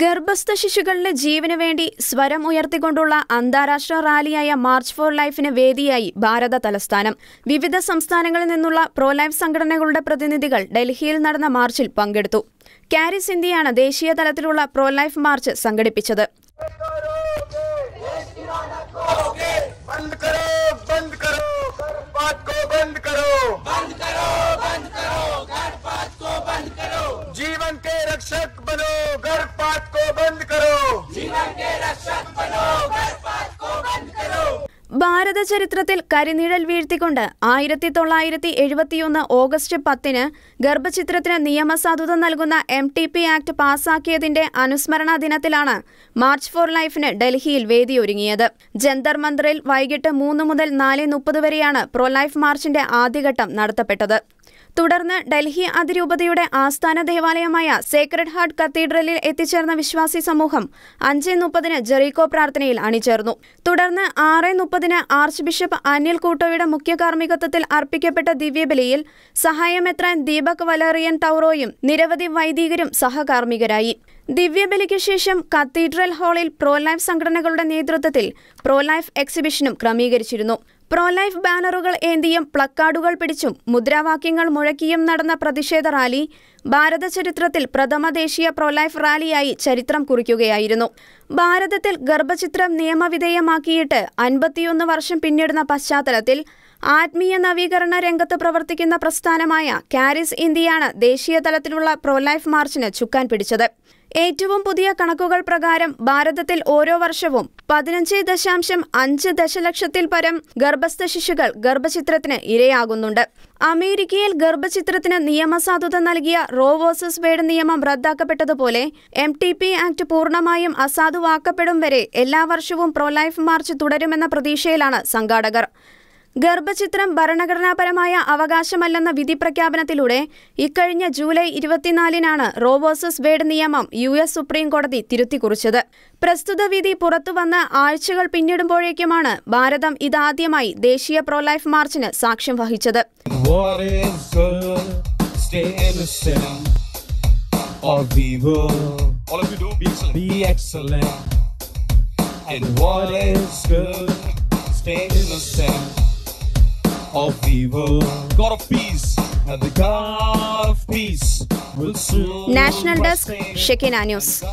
ഗർഭസ്ഥ ശിശുക്കളുടെ ജീവന് വേണ്ടി സ്വരം ഉയർത്തിക്കൊണ്ടുള്ള അന്താരാഷ്ട്ര റാലിയായ മാർച്ച് ഫോർ ലൈഫിന് വേദിയായി ഭാരത തലസ്ഥാനം വിവിധ സംസ്ഥാനങ്ങളിൽ നിന്നുള്ള പ്രോ ലൈഫ് സംഘടനകളുടെ പ്രതിനിധികൾ ഡൽഹിയിൽ നടന്ന മാർച്ചിൽ പങ്കെടുത്തു കാരിസ് സിന്ധിയാണ് ദേശീയ തലത്തിലുള്ള പ്രോ ലൈഫ് മാർച്ച് സംഘടിപ്പിച്ചത് ജീവൻ കെ രക്ഷക് ബനോ ഭാരത ചരിത്രത്തിൽ കരിനിഴൽ വീഴ്ത്തിക്കൊണ്ട് ആയിരത്തി തൊള്ളായിരത്തി എഴുപത്തിയൊന്ന് ഓഗസ്റ്റ് പത്തിന് ഗർഭചിത്രത്തിന് നിയമസാധുത നൽകുന്ന എം ടി പി ആക്ട് പാസാക്കിയതിന്റെ അനുസ്മരണ ദിനത്തിലാണ് മാർച്ച് ഫോർ ലൈഫിന് ഡൽഹിയിൽ വേദിയൊരുങ്ങിയത് ജന്തർ മന്ദിറിൽ വൈകിട്ട് മൂന്ന് മുതൽ നാല് മുപ്പത് വരെയാണ് പ്രോലൈഫ് ലൈഫ് മാർച്ചിന്റെ ആദ്യഘട്ടം നടത്തപ്പെട്ടത് തുടർന്ന് ഡൽഹി അതിരൂപതയുടെ ആസ്ഥാന ദേവാലയമായ സേക്രഡ് ഹാർട്ട് കത്തീഡ്രലിൽ എത്തിച്ചേർന്ന വിശ്വാസി സമൂഹം അഞ്ച് മുപ്പതിന് ജെറീക്കോ പ്രാർത്ഥനയിൽ അണിചേർന്നു തുടർന്ന് ആറ് മുപ്പതിന് ആർച്ച് ബിഷപ്പ് അനിൽ കൂട്ടോയുടെ മുഖ്യ കാർമ്മികത്വത്തിൽ അർപ്പിക്കപ്പെട്ട ദിവ്യബലിയിൽ സഹായമെത്രാൻ ദീപക് വലേറിയൻ ടൗറോയും നിരവധി വൈദികരും സഹകാർമ്മികരായി ദിവ്യബലിക്ക് ശേഷം കത്തീഡ്രൽ ഹാളിൽ പ്രോ ലൈഫ് സംഘടനകളുടെ നേതൃത്വത്തിൽ പ്രോ ലൈഫ് എക്സിബിഷനും ക്രമീകരിച്ചിരുന്നു പ്രോ ലൈഫ് ബാനറുകൾ ഏന്തിയും പ്ലക്കാർഡുകൾ പിടിച്ചും മുദ്രാവാക്യങ്ങൾ മുഴക്കിയും നടന്ന പ്രതിഷേധ റാലി ഭാരത ചരിത്രത്തിൽ പ്രഥമ ദേശീയ പ്രോ ലൈഫ് റാലിയായി ചരിത്രം കുറിക്കുകയായിരുന്നു ഭാരതത്തിൽ ഗർഭചിത്രം നിയമവിധേയമാക്കിയിട്ട് അൻപത്തിയൊന്ന് വർഷം പിന്നിടുന്ന പശ്ചാത്തലത്തിൽ ആത്മീയ നവീകരണ രംഗത്ത് പ്രവർത്തിക്കുന്ന പ്രസ്ഥാനമായ കാരിസ് ഇന്ത്യയാണ് ദേശീയ തലത്തിലുള്ള പ്രോ ലൈഫ് മാർച്ചിന് ചുക്കാൻ പിടിച്ചത് ഏറ്റവും പുതിയ കണക്കുകൾ പ്രകാരം ഭാരതത്തിൽ ഓരോ വർഷവും പതിനഞ്ച് ദശാംശം അഞ്ച് ദശലക്ഷത്തിൽ പരം ഗർഭസ്ഥ ശിശുക്കൾ ഗർഭചിത്രത്തിന് ഇരയാകുന്നുണ്ട് അമേരിക്കയിൽ ഗർഭചിത്രത്തിന് നിയമസാധുത നൽകിയ റോ വേഴ്സസ് വേഡ് നിയമം റദ്ദാക്കപ്പെട്ടതുപോലെ എം ടി പി ആക്ട് പൂർണ്ണമായും അസാധുവാക്കപ്പെടും വരെ എല്ലാ വർഷവും പ്രോലൈഫ് മാർച്ച് തുടരുമെന്ന പ്രതീക്ഷയിലാണ് സംഘാടകർ ഗർഭചിത്രം ഭരണഘടനാപരമായ അവകാശമല്ലെന്ന വിധി പ്രഖ്യാപനത്തിലൂടെ ഇക്കഴിഞ്ഞ ജൂലൈ ഇരുപത്തിനാലിനാണ് റോവോസസ് വേഡ് നിയമം യു എസ് സുപ്രീംകോടതി തിരുത്തിക്കുറിച്ചത് പ്രസ്തുത വിധി പുറത്തുവന്ന് ആഴ്ചകൾ പിന്നിടുമ്പോഴേക്കുമാണ് ഭാരതം ഇതാദ്യമായി ദേശീയ പ്രോലൈഫ് മാർച്ചിന് സാക്ഷ്യം വഹിച്ചത് And what is good? Stay of evil, God of peace, and the God of peace will soon. National Desk, Shekinah News.